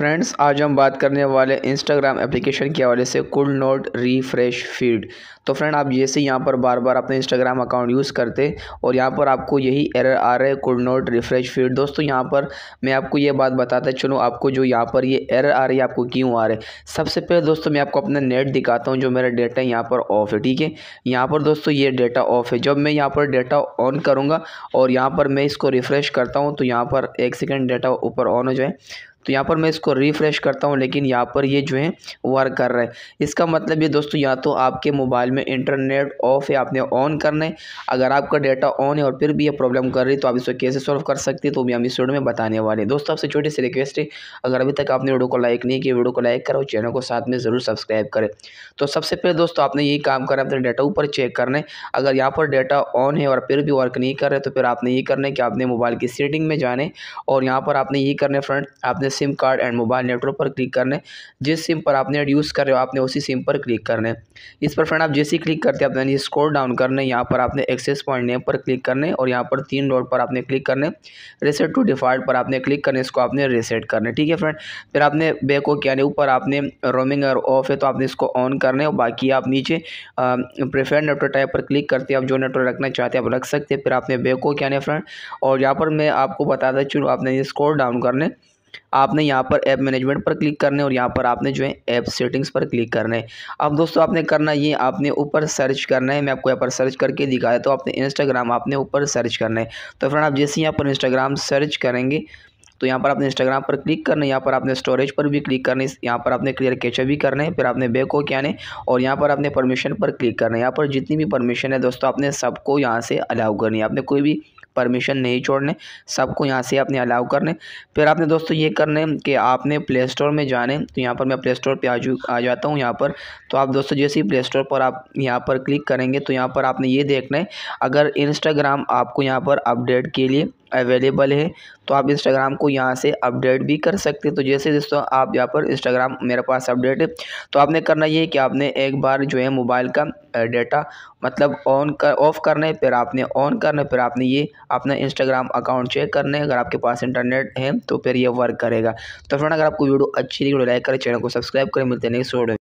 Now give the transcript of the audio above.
friends आज हम बात करने वाले इंस्टाग्राम एप्लीकेशन के हवाले से कुल नोट रिफ्रेश फीड तो फ्रेंड आप जैसे यहाँ पर बार बार अपने इंस्टाग्राम अकाउंट यूज़ करते और यहाँ पर आपको यही एरर आ रहा है कुल नोट रिफ्रेश फीड दोस्तों यहाँ पर मैं आपको ये बात बताता चलूँ आपको जो यहाँ पर ये एरर आ रही है आपको क्यों आ रहा है सबसे पहले दोस्तों मैं आपको अपना नेट दिखाता हूँ जो मेरा डेटा यहाँ पर ऑफ है ठीक है यहाँ पर दोस्तों ये डेटा ऑफ है जब मैं यहाँ पर डेटा ऑन करूँगा और यहाँ पर मैं इसको रिफ़्रेश करता हूँ तो यहाँ पर एक सेकेंड डेटा ऊपर ऑन हो जाए तो यहाँ पर मैं इसको रिफ़्रेश करता हूँ लेकिन यहाँ पर ये जो है वर्क कर रहा है इसका मतलब ये दोस्तों या तो आपके मोबाइल में इंटरनेट ऑफ़ है आपने ऑन करना है अगर आपका डेटा ऑन है और फिर भी ये प्रॉब्लम कर रही है तो आप इसको कैसे सॉल्व कर सकते हैं तो भी हम इस वीडियो में बताने वाले हैं दोस्तों आपसे छोटी सी रिक्वेस्ट है अगर अभी तक आपने वीडियो को लाइक नहीं किया वीडियो को लाइक करो चैनल को साथ में ज़रूर सब्सक्राइब करें तो सबसे पहले दोस्तों आपने यही काम करना है अपने डेटा ऊपर चेक करना है अगर यहाँ पर डेटा ऑन है और फिर भी वर्क नहीं कर रहे तो फिर आपने ये करना है कि आपने मोबाइल की सेटिंग में जाने और यहाँ पर आपने ये करना है फ्रेंड आपने है SIM card and mobile network पर क्लिक करना है जिस सिम पर आप नेट यूज़ कर रहे हो आपने उसी सिम पर क्लिक करना है इस पर फ्रेंड आप जैसे ही क्लिक करते हैं आपने स्कोर डाउन करने यहाँ पर आपने एक्सेस पॉइंट नेम पर क्लिक करने और यहाँ पर तीन डॉट पर आपने क्लिक करने रिसेट टू डिफॉल्ट पर आपने क्लिक करने इसको आपने रिसेट करने ठीक है फ्रेंड फिर आपने बैक हो क्या ऊपर आपने रोमिंग अगर ऑफ है तो आपने इसको ऑन करने और बाकी आप नीचे प्रेफर नेटवर्क टाइप पर क्लिक करते हैं आप जो नेटवर्क रखना चाहते हैं आप रख सकते हैं फिर आपने बैक हो क्या फ्रेंड और यहाँ पर मैं आपको बताता चलूँ आपने स्कोर डाउन करने आपने यहाँ पर ऐप मैनेजमेंट पर क्लिक करने और यहाँ पर आपने जो है ऐप सेटिंग्स पर क्लिक करने है अब दोस्तों आपने करना ये आपने ऊपर सर्च करना है मैं आपको यहाँ पर सर्च करके दिखाया तो आपने इंस्टाग्राम आपने ऊपर सर्च करना है तो फ्रेंड आप जैसे यहाँ पर इंस्टाग्राम सर्च करेंगे तो यहाँ पर आपने इंस्टाग्राम पर क्लिक करना है यहाँ पर आपने स्टोरेज पर भी क्लिक करना है यहाँ पर आपने क्लियर कैचअ भी करना है फिर आपने बैक हो के आने और यहाँ पर आपने परमिशन पर क्लिक करना है यहाँ पर जितनी भी परमिशन है दोस्तों आपने सबको यहाँ से अलाउ करनी है आपने कोई भी परमिशन नहीं छोड़ने सबको यहाँ से आपने अलाउ करने फिर आपने दोस्तों ये करने कि आपने प्ले स्टोर में जाने तो यहाँ पर मैं प्ले स्टोर पर आ आ जाता हूँ यहाँ पर तो आप दोस्तों जैसे ही प्ले स्टोर पर आप यहाँ पर क्लिक करेंगे तो यहाँ पर आपने ये देखना है अगर इंस्टाग्राम आपको यहाँ पर अपडेट के लिए अवेलेबल है तो आप इंस्टाग्राम को यहाँ से अपडेट भी कर सकते हैं तो जैसे दोस्तों आप यहाँ पर इंस्टाग्राम मेरे पास अपडेट है तो आपने करना ये है कि आपने एक बार जो है मोबाइल का डेटा मतलब ऑन कर ऑफ़ करना है फिर आपने ऑन करना है फिर आपने ये अपना इंस्टाग्राम अकाउंट चेक करना है अगर आपके पास इंटरनेट है तो फिर ये वर्क करेगा तो फ्रेंड अगर आपको वीडियो अच्छी लगी वीडियो तो लाइक करें चैनल को सब्सक्राइब करें मिलते हैं नेक्स्ट वीडियो